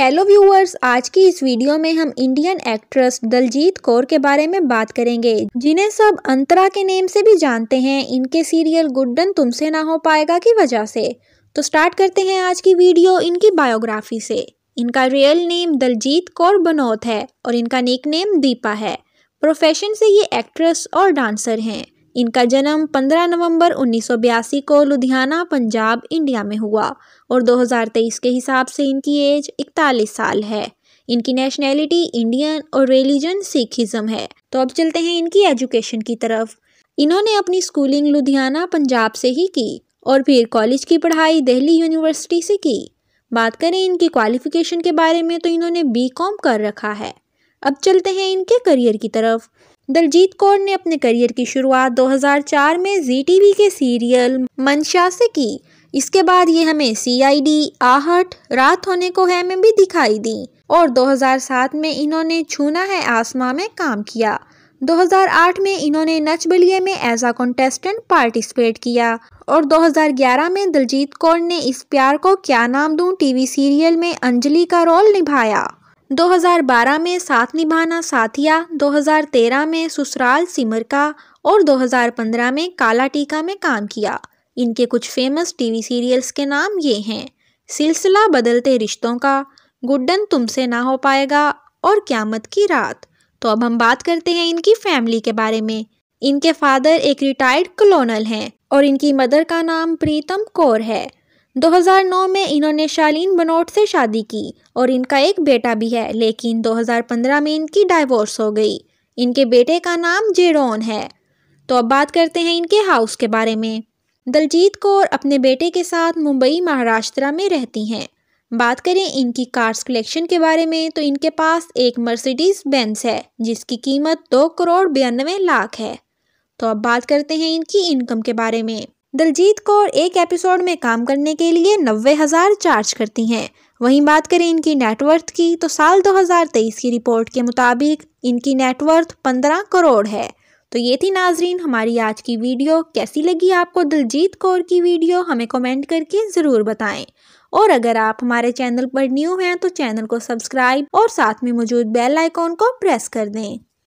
hello viewers आज की इस वीडियो में हम इंडियन एक्ट्रेस दलजीत कौर के बारे में बात करेंगे जिन्हें सब अंतरा के नेम से भी जानते हैं इनके सीरियल गुड्डन तुमसे ना हो पाएगा की वजह से तो स्टार्ट करते हैं आज की वीडियो इनकी बायोग्राफी से इनका रियल नेम दलजीत कौर बनौत है और इनका निक नेम दीपा है प्रोफेशन से ये एक्ट्रेस और डांसर हैं इनका जन्म 15 नवंबर उन्नीस को लुधियाना पंजाब इंडिया में हुआ और 2023 के हिसाब से इनकी एज 41 साल है इनकी नेशनैलिटी इंडियन और रिलीजन सिखिज़म है तो अब चलते हैं इनकी एजुकेशन की तरफ इन्होंने अपनी स्कूलिंग लुधियाना पंजाब से ही की और फिर कॉलेज की पढ़ाई दिल्ली यूनिवर्सिटी से की बात करें इनकी क्वालिफ़िकेशन के बारे में तो इन्होंने बी कॉम कर रखा है अब चलते हैं इनके करियर की तरफ दलजीत कौर ने अपने करियर की शुरुआत 2004 में जी टीवी के सीरियल मंशा से की इसके बाद ये हमें सीआईडी आहट रात होने को है में भी दिखाई दी और 2007 में इन्होंने छूना है आसमां में काम किया 2008 में इन्होंने नच बलिए में एज आ कॉन्टेस्टेंट पार्टिसिपेट किया और 2011 में दलजीत कौर ने इस प्यार को क्या नाम दूं टीवी सीरियल में अंजलि का रोल निभाया 2012 में साथ निभाना साथिया 2013 में ससुराल सिमर का और 2015 में काला टीका में काम किया इनके कुछ फेमस टीवी सीरियल्स के नाम ये हैं सिलसिला बदलते रिश्तों का गुड्डन तुमसे ना हो पाएगा और क्यामत की रात तो अब हम बात करते हैं इनकी फैमिली के बारे में इनके फादर एक रिटायर्ड कलोनल हैं और इनकी मदर का नाम प्रीतम कौर है 2009 में इन्होंने शालीन बनोट से शादी की और इनका एक बेटा भी है लेकिन 2015 में इनकी डाइवोर्स हो गई इनके बेटे का नाम जेरोन है तो अब बात करते हैं इनके हाउस के बारे में दलजीत कौर अपने बेटे के साथ मुंबई महाराष्ट्र में रहती हैं बात करें इनकी कार्स कलेक्शन के बारे में तो इनके पास एक मर्सिडीज बेंस है जिसकी कीमत दो करोड़ बयानवे लाख है तो अब बात करते हैं इनकी इनकम के बारे में दलजीत कौर एक एपिसोड में काम करने के लिए नब्बे हज़ार चार्ज करती हैं वहीं बात करें इनकी नेटवर्थ की तो साल 2023 की रिपोर्ट के मुताबिक इनकी नेटवर्थ 15 करोड़ है तो ये थी नाजरीन हमारी आज की वीडियो कैसी लगी आपको दिलजीत कौर की वीडियो हमें कमेंट करके ज़रूर बताएं और अगर आप हमारे चैनल पर न्यू हैं तो चैनल को सब्सक्राइब और साथ में मौजूद बेल आइकॉन को प्रेस कर दें